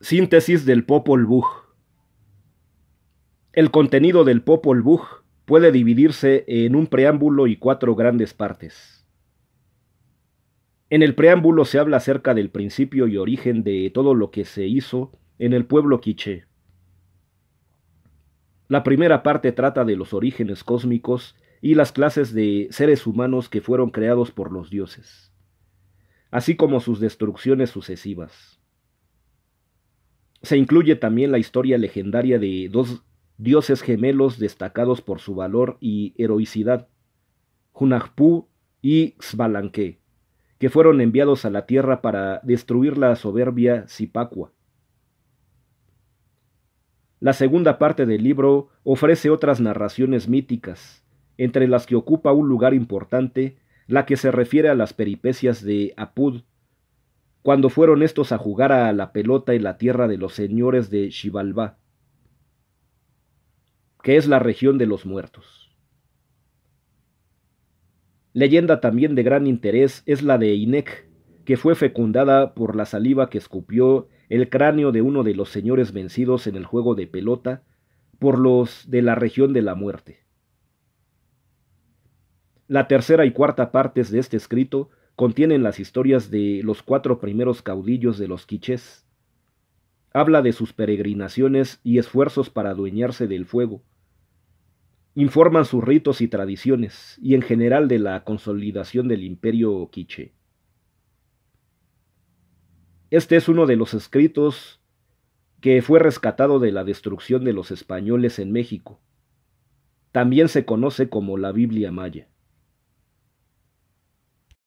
Síntesis del Popol Vuh. El contenido del Popol Vuh puede dividirse en un preámbulo y cuatro grandes partes. En el preámbulo se habla acerca del principio y origen de todo lo que se hizo en el pueblo quiché. La primera parte trata de los orígenes cósmicos y las clases de seres humanos que fueron creados por los dioses, así como sus destrucciones sucesivas. Se incluye también la historia legendaria de dos dioses gemelos destacados por su valor y heroicidad, Hunahpu y Xbalanque, que fueron enviados a la tierra para destruir la soberbia Sipacua. La segunda parte del libro ofrece otras narraciones míticas, entre las que ocupa un lugar importante la que se refiere a las peripecias de Apud, cuando fueron estos a jugar a la pelota en la tierra de los señores de Xibalbá, que es la región de los muertos. Leyenda también de gran interés es la de Inec, que fue fecundada por la saliva que escupió el cráneo de uno de los señores vencidos en el juego de pelota por los de la región de la muerte. La tercera y cuarta partes de este escrito contienen las historias de los cuatro primeros caudillos de los quichés. Habla de sus peregrinaciones y esfuerzos para adueñarse del fuego. Informan sus ritos y tradiciones, y en general de la consolidación del imperio quiche. Este es uno de los escritos que fue rescatado de la destrucción de los españoles en México. También se conoce como la Biblia Maya.